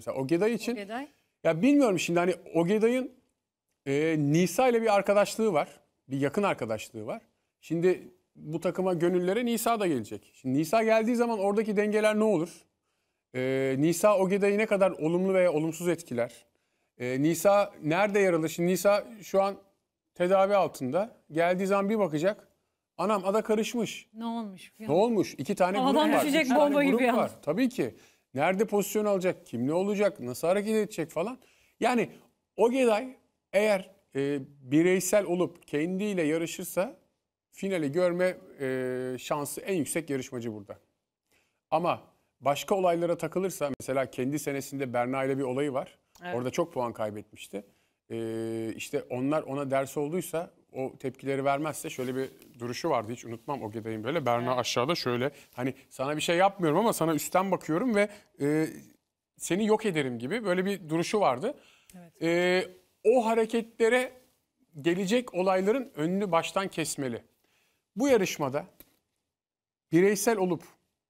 Mesela Ogeday için. Ogeday. Ya bilmiyorum şimdi hani Ogeday'ın e, Nisa ile bir arkadaşlığı var. Bir yakın arkadaşlığı var. Şimdi bu takıma gönüllere Nisa da gelecek. Şimdi Nisa geldiği zaman oradaki dengeler ne olur? E, Nisa Ogeday'ı ne kadar olumlu veya olumsuz etkiler? E, Nisa nerede yer alır? Şimdi Nisa şu an tedavi altında. Geldiği zaman bir bakacak. Anam ada karışmış. Ne olmuş? Ne olmuş? İki tane Havadan grup var. düşecek bomba gibi var. Tabii ki. Nerede pozisyon alacak? Kim ne olacak? Nasıl hareket edecek falan. Yani Ogeday eğer e, bireysel olup kendiyle yarışırsa finali görme e, şansı en yüksek yarışmacı burada. Ama başka olaylara takılırsa mesela kendi senesinde Berna ile bir olayı var. Evet. Orada çok puan kaybetmişti. E, işte onlar ona ders olduysa o tepkileri vermezse şöyle bir duruşu vardı hiç unutmam o gedayın böyle. Berna evet. aşağıda şöyle hani sana bir şey yapmıyorum ama sana üstten bakıyorum ve e, seni yok ederim gibi böyle bir duruşu vardı. Evet. E, o hareketlere gelecek olayların önünü baştan kesmeli. Bu yarışmada bireysel olup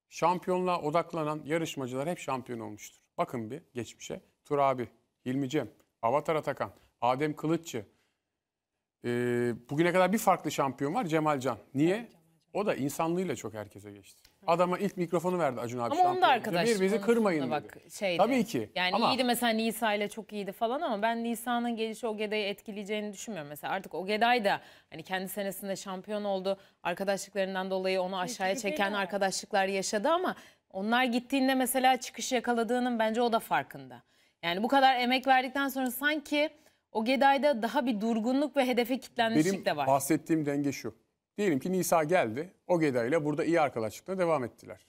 şampiyonluğa odaklanan yarışmacılar hep şampiyon olmuştur. Bakın bir geçmişe. Tur abi, Hilmi Cem, Avatar Atakan, Adem Kılıççı, e, bugüne kadar bir farklı şampiyon var Cemal Can. Niye? O da insanlığıyla çok herkese geçti. Adama ilk mikrofonu verdi Acun abi. Ama onu da arkadaş. Bir bizi kırmayın bak, dedi. Şeydi, Tabii ki. Yani ama... iyiydi mesela Nisa ile çok iyiydi falan ama ben Nisa'nın gelişi Ogeday'ı etkileyeceğini düşünmüyorum. Mesela artık Ogeday da hani kendi senesinde şampiyon oldu. Arkadaşlıklarından dolayı onu aşağıya çeken arkadaşlıklar yaşadı ama onlar gittiğinde mesela çıkış yakaladığının bence o da farkında. Yani bu kadar emek verdikten sonra sanki o Geday'da daha bir durgunluk ve hedefe kitlenmişlik Benim de var. bahsettiğim denge şu. Diyelim ki Nisa geldi. O Geda ile burada iyi arkadaşlıkla devam ettiler.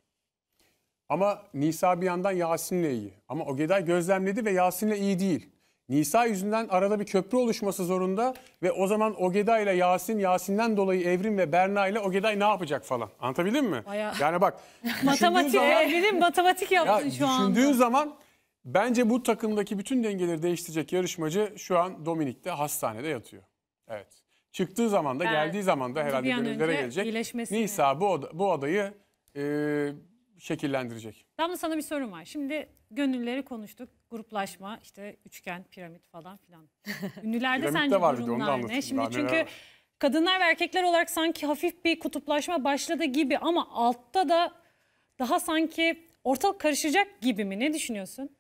Ama Nisa bir yandan Yasin'le iyi. Ama o Geday gözlemledi ve Yasin'le iyi değil. Nisa yüzünden arada bir köprü oluşması zorunda ve o zaman Ogeda ile Yasin, Yasin'den dolayı Evrim ve Berna ile Ogeda ne yapacak falan. Anlatabildim mi? Bayağı. Yani bak. matematik, zaman, matematik yaptın ya, şu düşündüğün anda. zaman Bence bu takımdaki bütün dengeleri değiştirecek yarışmacı şu an Dominik'te hastanede yatıyor. Evet. Çıktığı zaman da geldiği zaman da herhalde gönüllere gelecek. Nisa bu, bu adayı e, şekillendirecek. Damla sana bir sorum var. Şimdi gönülleri konuştuk. Gruplaşma, işte üçgen, piramit falan filan. Ünlülerde piramit sence var durumlar ne? Şimdi çünkü var. kadınlar ve erkekler olarak sanki hafif bir kutuplaşma başladı gibi ama altta da daha sanki ortalık karışacak gibi mi? Ne düşünüyorsun?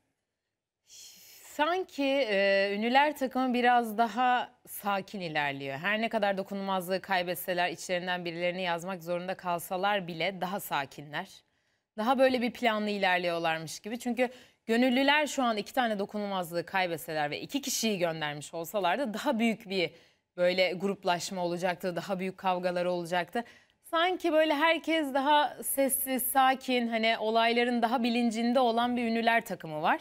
Sanki e, ünlüler takımı biraz daha sakin ilerliyor. Her ne kadar dokunulmazlığı kaybetseler, içlerinden birilerini yazmak zorunda kalsalar bile daha sakinler. Daha böyle bir planlı ilerliyorlarmış gibi. Çünkü gönüllüler şu an iki tane dokunulmazlığı kaybetseler ve iki kişiyi göndermiş olsalar da daha büyük bir böyle gruplaşma olacaktı, daha büyük kavgalar olacaktı. Sanki böyle herkes daha sessiz, sakin, hani olayların daha bilincinde olan bir ünlüler takımı var.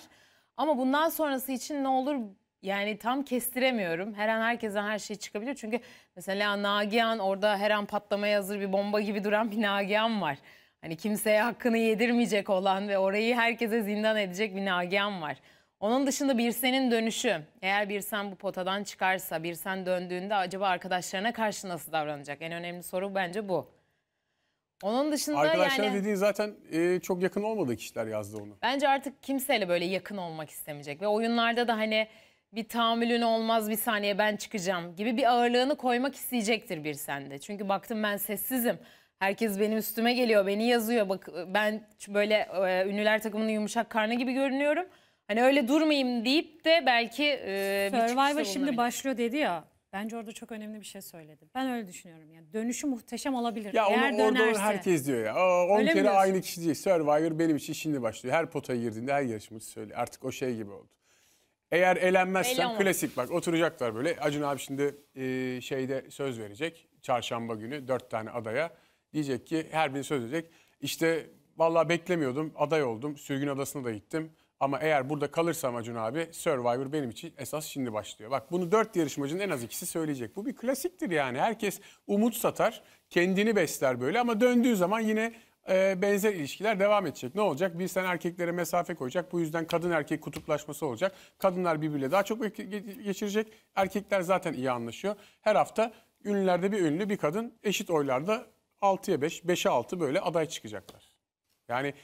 Ama bundan sonrası için ne olur yani tam kestiremiyorum. Her an herkesten her şey çıkabilir. Çünkü mesela Nagihan orada her an patlamaya hazır bir bomba gibi duran bir Nagihan var. Hani kimseye hakkını yedirmeyecek olan ve orayı herkese zindan edecek bir Nagihan var. Onun dışında Birsen'in dönüşü. Eğer Birsen bu potadan çıkarsa, Birsen döndüğünde acaba arkadaşlarına karşı nasıl davranacak? En önemli soru bence bu. Onun dışında Arkadaşlar yani... dediği zaten e, çok yakın olmadığı kişiler yazdı onu. Bence artık kimseyle böyle yakın olmak istemeyecek. Ve oyunlarda da hani bir tahammülün olmaz bir saniye ben çıkacağım gibi bir ağırlığını koymak isteyecektir bir sende. Çünkü baktım ben sessizim. Herkes benim üstüme geliyor, beni yazıyor. Bak ben böyle e, ünlüler takımının yumuşak karnı gibi görünüyorum. Hani öyle durmayayım deyip de belki e, bir şimdi başlıyor dedi ya. Bence orada çok önemli bir şey söyledim. Ben öyle düşünüyorum. Yani dönüşü muhteşem olabilir. Ya Eğer onu, orada herkes diyor ya. Aa, 10 kere aynı kişi değil. Survivor benim için şimdi başlıyor. Her potaya girdiğinde her yarışmacı söyle. Artık o şey gibi oldu. Eğer elenmezsen klasik bak oturacaklar böyle. Acun abi şimdi e, şeyde söz verecek. Çarşamba günü dört tane adaya. Diyecek ki her biri söz verecek. İşte valla beklemiyordum aday oldum. Sürgün adasına da gittim. Ama eğer burada kalırsam Acun abi Survivor benim için esas şimdi başlıyor. Bak bunu dört yarışmacının en az ikisi söyleyecek. Bu bir klasiktir yani. Herkes umut satar, kendini besler böyle ama döndüğü zaman yine e, benzer ilişkiler devam edecek. Ne olacak? Bir sen erkeklere mesafe koyacak. Bu yüzden kadın erkek kutuplaşması olacak. Kadınlar birbiriyle daha çok geçirecek. Erkekler zaten iyi anlaşıyor. Her hafta ünlülerde bir ünlü bir kadın eşit oylarda 6'ya 5, 5'e 6 böyle aday çıkacaklar. Yani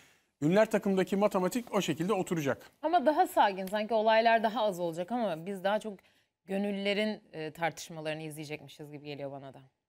Ünler takımdaki matematik o şekilde oturacak. Ama daha sakin sanki olaylar daha az olacak ama biz daha çok gönüllerin e, tartışmalarını izleyecekmişiz gibi geliyor bana da.